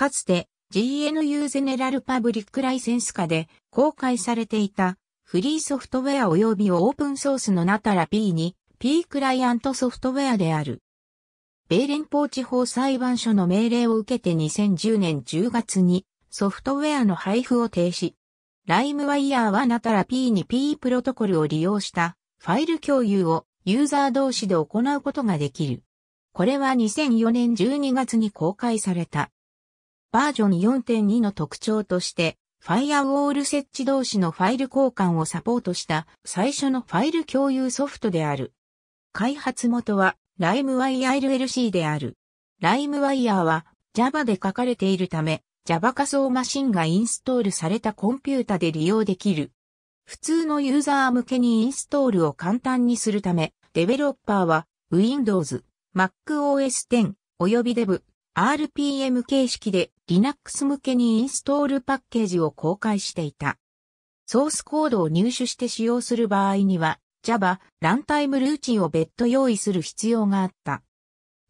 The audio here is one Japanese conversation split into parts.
かつて GNU ゼネラルパブリックライセンス下で公開されていたフリーソフトウェア及びオープンソースのナタラ P に P クライアントソフトウェアである。米連邦地方裁判所の命令を受けて2010年10月にソフトウェアの配布を停止。ライムワイヤーはナタラ P に P プロトコルを利用したファイル共有をユーザー同士で行うことができる。これは2004年12月に公開されたバージョン4.2の特徴として、ファイアウォール設置同士のファイル交換をサポートした最初のファイル共有ソフトである。開発元は LimeWire LLC である。LimeWire は Java で書かれているため、Java 仮想マシンがインストールされたコンピュータで利用できる。普通のユーザー向けにインストールを簡単にするため、デベロッパーは Windows、MacOS お及び Dev、RPM 形式で Linux 向けにインストールパッケージを公開していた。ソースコードを入手して使用する場合には Java ランタイムルーチンを別途用意する必要があった。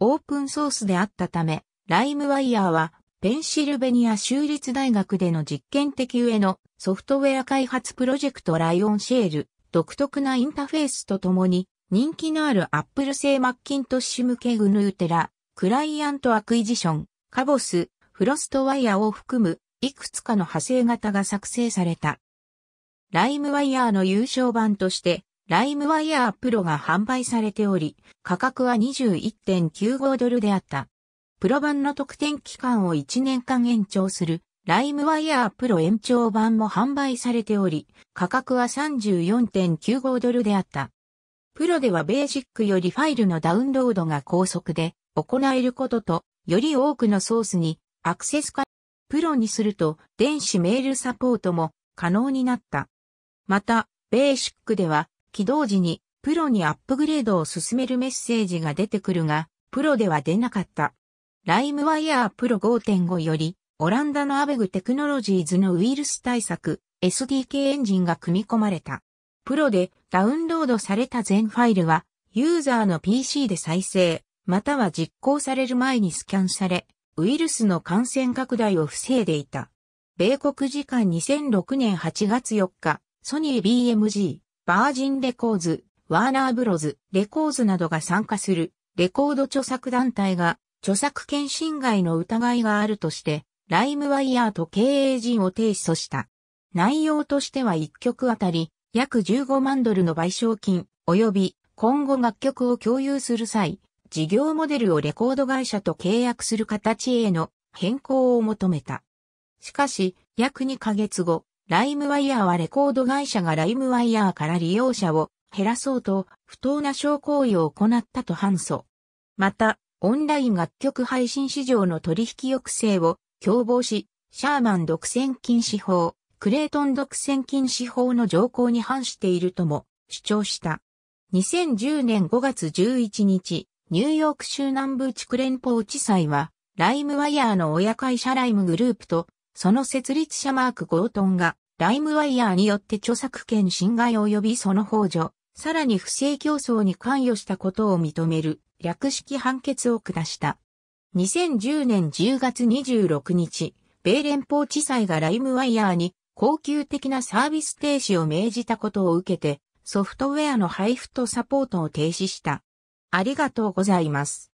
オープンソースであったため、ライムワイヤーはペンシルベニア州立大学での実験的上のソフトウェア開発プロジェクトライオンシェール独特なインターフェースとともに人気のある Apple 製マッキントッシュ向けグヌーテラクライアントアクイジション、カボス、フロストワイヤーを含む、いくつかの派生型が作成された。ライムワイヤーの優勝版として、ライムワイヤープロが販売されており、価格は21.95ドルであった。プロ版の特典期間を1年間延長する、ライムワイヤープロ延長版も販売されており、価格は34.95ドルであった。プロではベーシックよりファイルのダウンロードが高速で行えることと、より多くのソースにアクセス化。プロにすると電子メールサポートも可能になった。また、ベーシックでは起動時にプロにアップグレードを進めるメッセージが出てくるが、プロでは出なかった。ライムワイヤープロ5.5より、オランダのアベグテクノロジーズのウイルス対策 SDK エンジンが組み込まれた。プロでダウンロードされた全ファイルは、ユーザーの PC で再生、または実行される前にスキャンされ、ウイルスの感染拡大を防いでいた。米国時間2006年8月4日、ソニー BMG、バージンレコーズ、ワーナーブロズ、レコーズなどが参加する、レコード著作団体が、著作権侵害の疑いがあるとして、ライムワイヤーと経営陣を提訴した。内容としては1曲あたり約15万ドルの賠償金、及び今後楽曲を共有する際、事業モデルをレコード会社と契約する形への変更を求めた。しかし、約2ヶ月後、ライムワイヤーはレコード会社がライムワイヤーから利用者を減らそうと不当な商行為を行ったと反訴。また、オンライン楽曲配信市場の取引抑制を共謀し、シャーマン独占禁止法、クレートン独占禁止法の条項に反しているとも主張した。2010年5月11日、ニューヨーク州南部地区連邦地裁は、ライムワイヤーの親会社ライムグループと、その設立者マーク・ゴートンが、ライムワイヤーによって著作権侵害及びその法助、さらに不正競争に関与したことを認める略式判決を下した。2010年10月26日、米連邦地裁がライムワイヤーに恒久的なサービス停止を命じたことを受けて、ソフトウェアの配布とサポートを停止した。ありがとうございます。